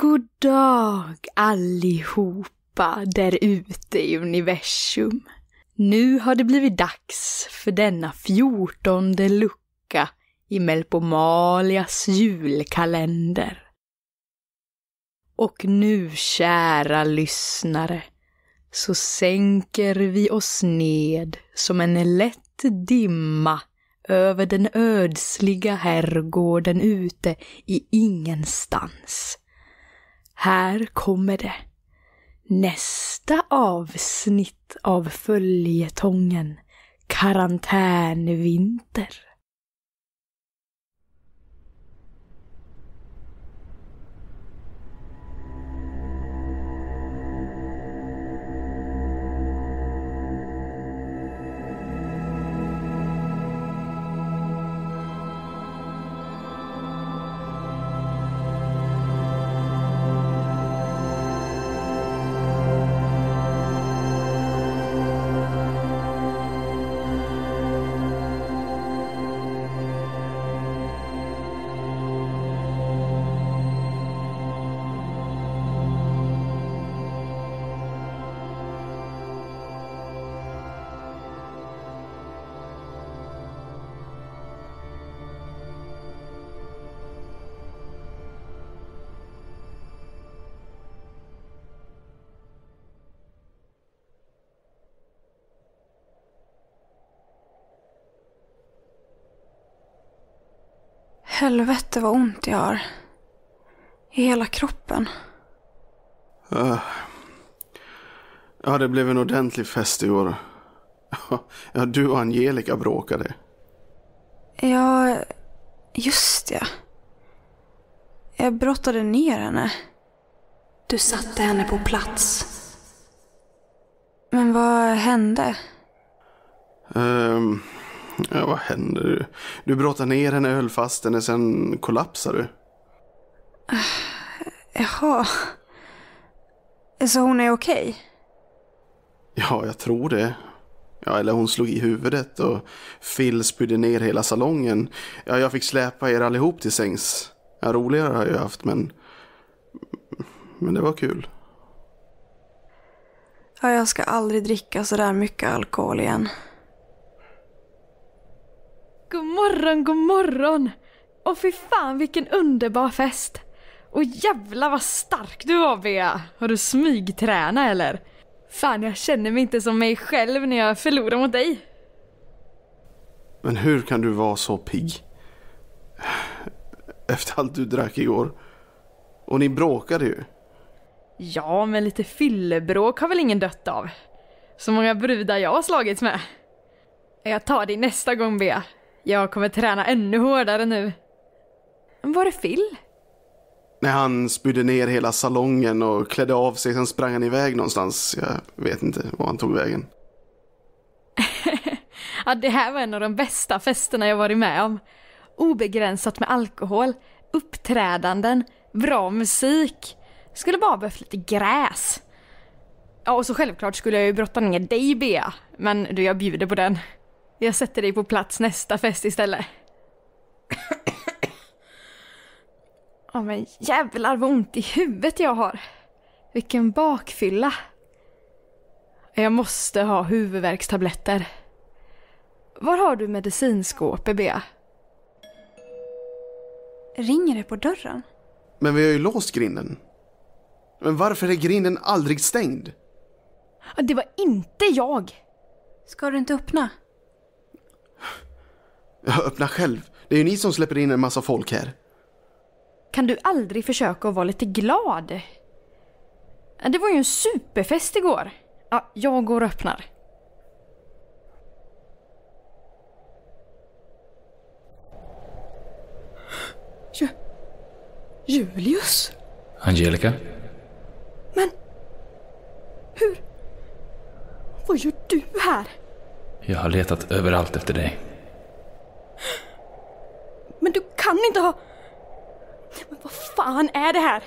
God dag allihopa där ute i universum. Nu har det blivit dags för denna fjortonde lucka i Melpomalias julkalender. Och nu, kära lyssnare, så sänker vi oss ned som en lätt dimma över den ödsliga herrgården ute i ingenstans här kommer det. Nästa avsnitt av följetongen Karantänvinter. helvete vad ont jag har. I hela kroppen. Uh. Ja, det blev en ordentlig fest i år. Ja, du och Angelica bråkade. Ja, just ja. Jag brottade ner henne. Du satte henne på plats. Men vad hände? Um, Ja, vad händer? Du, du brottade ner henne, höll fast henne, sen kollapsade du. jaha. Så hon är okej? Okay? Ja, jag tror det. Ja, eller hon slog i huvudet och Phil spydde ner hela salongen. Ja, jag fick släpa er allihop till sängs. Ja, roligare har jag haft, men... Men det var kul. Ja, jag ska aldrig dricka så där mycket alkohol igen. God morgon, god morgon! Och fy fan vilken underbar fest! Och jävla vad stark du var Bea! Har du smygtränat eller? Fan jag känner mig inte som mig själv när jag förlorar mot dig. Men hur kan du vara så pigg? Efter allt du drack igår. Och ni bråkade ju. Ja, men lite fyllebråk har väl ingen dött av. Så många brudar jag har slagits med. Jag tar dig nästa gång Bea. Jag kommer träna ännu hårdare nu. Var är Phil? När han spydde ner hela salongen och klädde av sig, sen sprang han iväg någonstans. Jag vet inte var han tog vägen. ja, det här var en av de bästa festerna jag varit med om. Obegränsat med alkohol, uppträdanden, bra musik. Skulle bara behövt lite gräs. Ja, och så självklart skulle jag ju brotta ner dig, Bea. Men du, jag bjuder på den. Jag sätter dig på plats nästa fest istället. Ja oh, men jävlar vad ont i huvudet jag har. Vilken bakfylla. Jag måste ha huvudvärkstabletter. Var har du medicinskåpet, Bea? Ringer det på dörren? Men vi har ju låst grinden. Men varför är grinden aldrig stängd? Det var inte jag! Ska du inte öppna? öppna själv. Det är ju ni som släpper in en massa folk här. Kan du aldrig försöka att vara lite glad? Det var ju en superfest igår. Ja, jag går och öppnar. Ju Julius? Angelica? Men... Hur... Vad gör du här? Jag har letat överallt efter dig. fan är det här?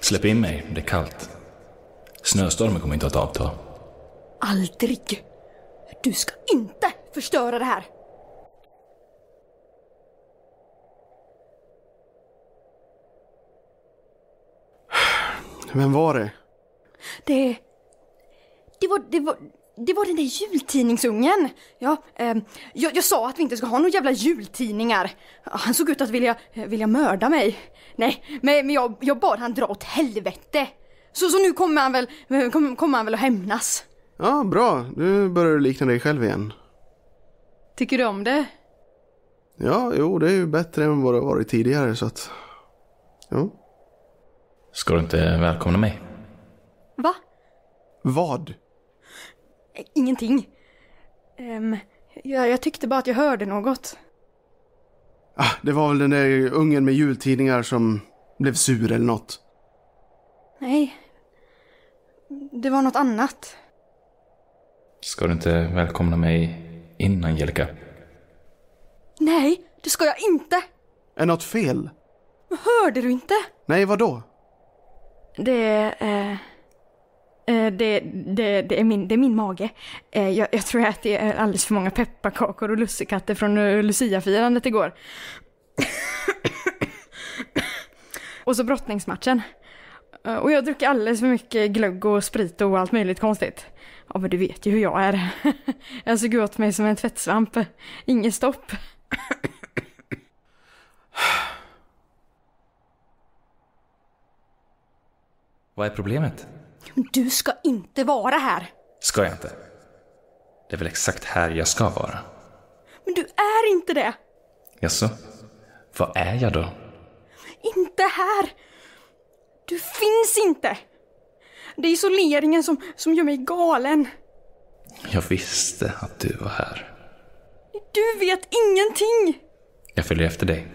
Släpp in mig, det är kallt. Snöstormen kommer inte att avta. Aldrig! Du ska inte förstöra det här! Vem var det? Det... Det var... Det var det var den där jultidningsungen. Ja, eh, jag, jag, sa att vi inte ska ha några jävla jultidningar. Han såg ut att vilja, eh, vilja mörda mig. Nej, men, men jag, jag bad han dra åt helvete. Så, så nu kommer han, väl, eh, kom, kommer han väl att hämnas. Ja, bra. Nu börjar du likna dig själv igen. Tycker du om det? Ja, jo, det är ju bättre än vad det har varit tidigare så att... Jo. Ska du inte välkomna mig? Va? Vad? Ingenting. Um, ehm, jag, jag, tyckte bara att jag hörde något. Ah, det var väl den där ungen med jultidningar som blev sur eller något. Nej. Det var något annat. Ska du inte välkomna mig in, Angelica? Nej, det ska jag inte! Är något fel? Hörde du inte? Nej, vadå? då? Det... Eh... Eh, det, det, det, är min, det är min mage. Eh, jag, jag tror att det är alldeles för många pepparkakor och lussekatter från eh, Luciafirandet igår. och så brottningsmatchen. Och jag druckit alldeles för mycket glögg och sprit och allt möjligt konstigt. Ja men du vet ju hur jag är. jag såg åt mig som en tvättsvamp. Inget stopp. Vad är problemet? Du ska inte vara här! Ska jag inte? Det är väl exakt här jag ska vara? Men du är inte det! Jaså? Vad är jag då? Inte här! Du finns inte! Det är isoleringen som, som gör mig galen. Jag visste att du var här. Du vet ingenting! Jag följer efter dig.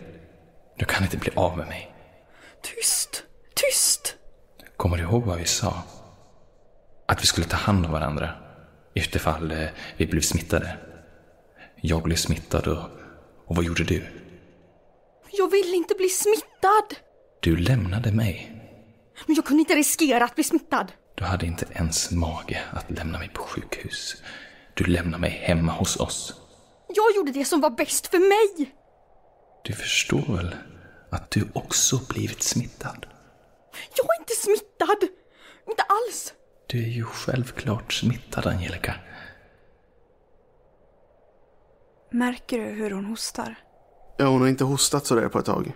Du kan inte bli av med mig. Tyst! Tyst! Kommer du ihåg vad vi sa? att vi skulle ta hand om varandra utifall eh, vi blev smittade. Jag blev smittad och, och vad gjorde du? Jag ville inte bli smittad! Du lämnade mig. Men jag kunde inte riskera att bli smittad. Du hade inte ens mage att lämna mig på sjukhus. Du lämnade mig hemma hos oss. Jag gjorde det som var bäst för mig! Du förstår väl att du också blivit smittad? Jag är inte smittad! Inte alls! Du är ju självklart smittad, Angelica. Märker du hur hon hostar? Ja, hon har inte hostat sådär på ett tag.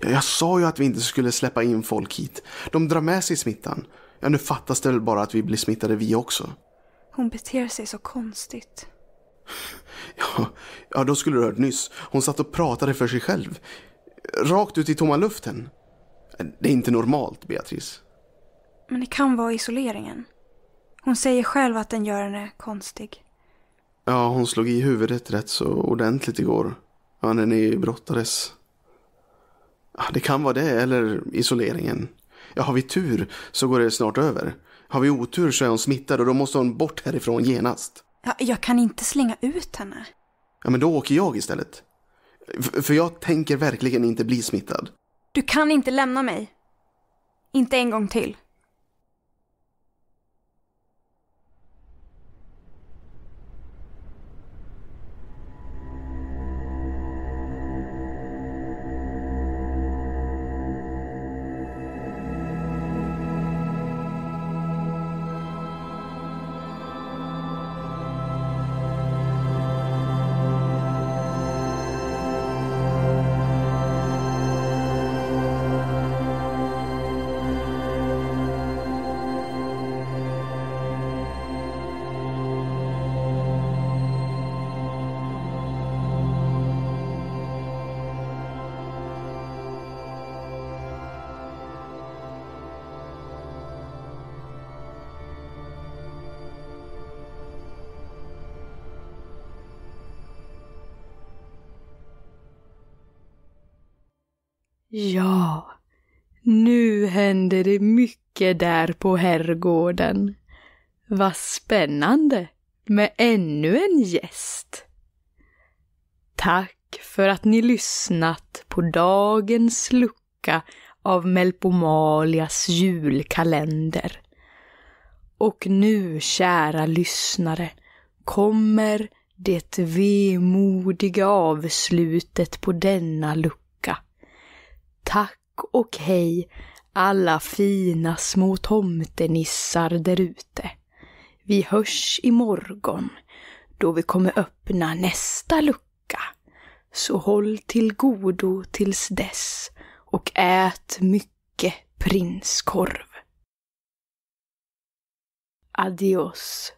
Ja, jag sa ju att vi inte skulle släppa in folk hit. De drar med sig smittan. Ja, nu fattas det väl bara att vi blir smittade vi också. Hon beter sig så konstigt. Ja, ja då skulle du hört nyss. Hon satt och pratade för sig själv. Rakt ut i tomma luften. Det är inte normalt, Beatrice. Men det kan vara isoleringen. Hon säger själv att den gör henne konstig. Ja, hon slog i huvudet rätt så ordentligt igår. Ja, när ni brottades. Det kan vara det eller isoleringen. Ja, har vi tur så går det snart över. Har vi otur så är hon smittad och då måste hon bort härifrån genast. Ja, jag kan inte slänga ut henne. Ja, men då åker jag istället. F för jag tänker verkligen inte bli smittad. Du kan inte lämna mig. Inte en gång till. Ja, nu händer det mycket där på herrgården. Vad spännande med ännu en gäst. Tack för att ni lyssnat på dagens lucka av Melpomalias julkalender. Och nu, kära lyssnare, kommer det vemodiga avslutet på denna lucka Tack och hej alla fina små tomtenissar därute. Vi hörs imorgon då vi kommer öppna nästa lucka. Så håll till godo tills dess och ät mycket prinskorv. Adios.